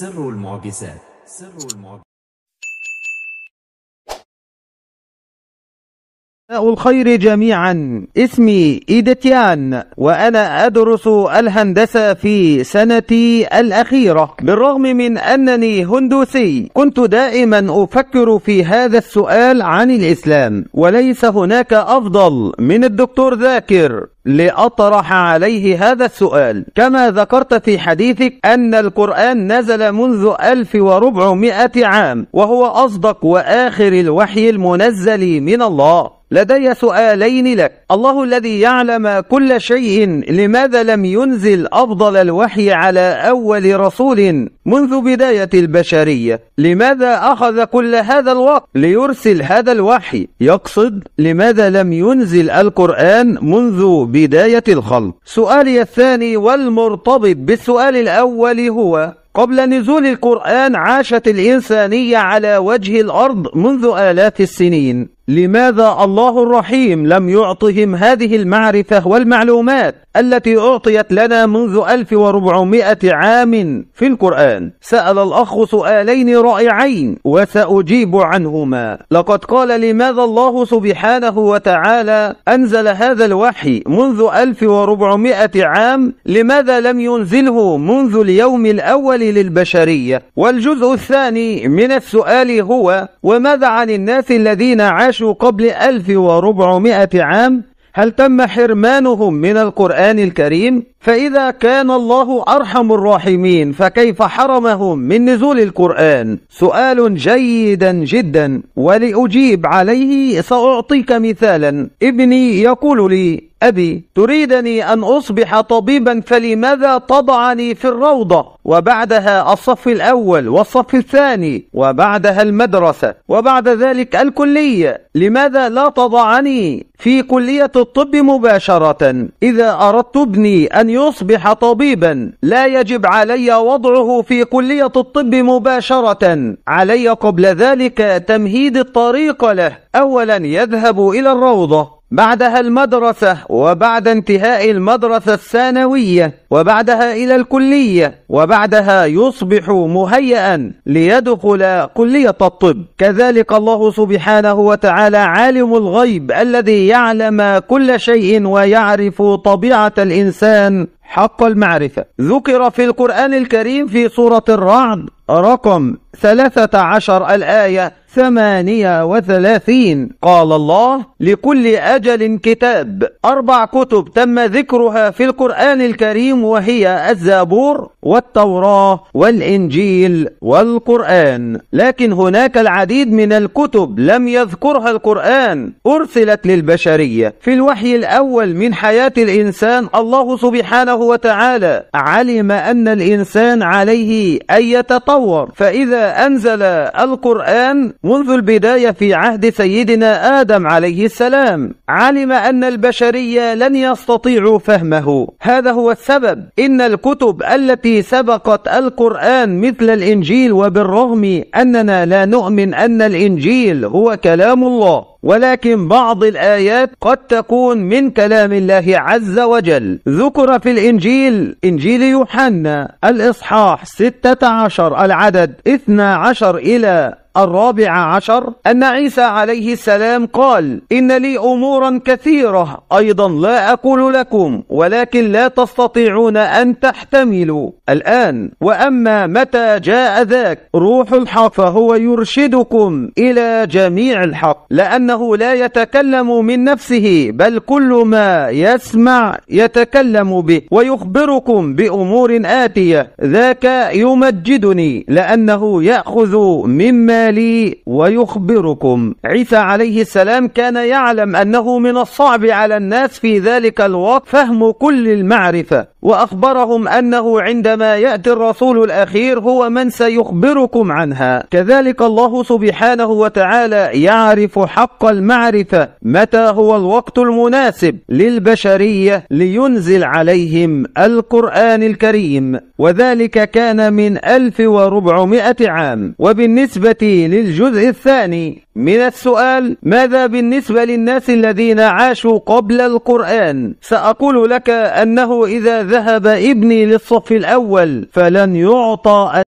سر المعجزات سر المعجزات الخير جميعا اسمي إيدتيان وأنا أدرس الهندسة في سنتي الأخيرة بالرغم من أنني هندوسي كنت دائما أفكر في هذا السؤال عن الإسلام وليس هناك أفضل من الدكتور ذاكر لأطرح عليه هذا السؤال كما ذكرت في حديثك أن القرآن نزل منذ 1400 عام وهو أصدق وآخر الوحي المنزل من الله لدي سؤالين لك الله الذي يعلم كل شيء لماذا لم ينزل أفضل الوحي على أول رسول منذ بداية البشرية لماذا أخذ كل هذا الوقت ليرسل هذا الوحي يقصد لماذا لم ينزل القرآن منذ بداية الخلق سؤالي الثاني والمرتبط بالسؤال الأول هو قبل نزول القرآن عاشت الإنسانية على وجه الأرض منذ آلاف السنين لماذا الله الرحيم لم يعطهم هذه المعرفة والمعلومات التي أعطيت لنا منذ 1400 عام في القرآن سأل الأخ سؤالين رائعين وسأجيب عنهما لقد قال لماذا الله سبحانه وتعالى أنزل هذا الوحي منذ 1400 عام لماذا لم ينزله منذ اليوم الأول للبشرية والجزء الثاني من السؤال هو وماذا عن الناس الذين عاشوا عاشوا قبل 1400 عام هل تم حرمانهم من القرآن الكريم؟ فإذا كان الله أرحم الراحمين فكيف حرمهم من نزول القرآن؟ سؤال جيدا جدا ولأجيب عليه سأعطيك مثالا ابني يقول لي أبي تريدني أن أصبح طبيبا فلماذا تضعني في الروضة وبعدها الصف الأول والصف الثاني وبعدها المدرسة وبعد ذلك الكلية لماذا لا تضعني في كلية الطب مباشرة إذا أردت ابني أن يصبح طبيبا لا يجب علي وضعه في كلية الطب مباشرة علي قبل ذلك تمهيد الطريق له أولا يذهب إلى الروضة بعدها المدرسة وبعد انتهاء المدرسة الثانوية وبعدها إلى الكلية وبعدها يصبح مهيئا ليدخل كلية الطب كذلك الله سبحانه وتعالى عالم الغيب الذي يعلم كل شيء ويعرف طبيعة الإنسان حق المعرفة ذكر في القرآن الكريم في سورة الرعد رقم 13 الآية 38 قال الله لكل أجل كتاب أربع كتب تم ذكرها في القرآن الكريم وهي الزابور والتوراة والإنجيل والقرآن لكن هناك العديد من الكتب لم يذكرها القرآن أرسلت للبشرية في الوحي الأول من حياة الإنسان الله سبحانه وتعالى علم أن الإنسان عليه أن يتطور يتصور فإذا أنزل القرآن منذ البداية في عهد سيدنا آدم عليه السلام علم أن البشرية لن يستطيعوا فهمه هذا هو السبب إن الكتب التي سبقت القرآن مثل الإنجيل وبالرغم أننا لا نؤمن أن الإنجيل هو كلام الله ولكن بعض الآيات قد تكون من كلام الله عز وجل ذكر في الإنجيل إنجيل يوحنا الإصحاح 16 العدد 12 إلى الرابع عشر أن عيسى عليه السلام قال إن لي أمورا كثيرة أيضا لا أقول لكم ولكن لا تستطيعون أن تحتملوا الآن وأما متى جاء ذاك روح الحق فهو يرشدكم إلى جميع الحق لأنه لا يتكلم من نفسه بل كل ما يسمع يتكلم به ويخبركم بأمور آتية ذاك يمجدني لأنه يأخذ مما المال ويخبركم عيسى عليه السلام كان يعلم أنه من الصعب على الناس في ذلك الوقت فهم كل المعرفة وأخبرهم أنه عندما يأتي الرسول الأخير هو من سيخبركم عنها كذلك الله سبحانه وتعالى يعرف حق المعرفة متى هو الوقت المناسب للبشرية لينزل عليهم القرآن الكريم وذلك كان من 1400 عام وبالنسبة للجزء الثاني من السؤال ماذا بالنسبة للناس الذين عاشوا قبل القرآن سأقول لك أنه إذا ذهب ابني للصف الأول فلن يعطى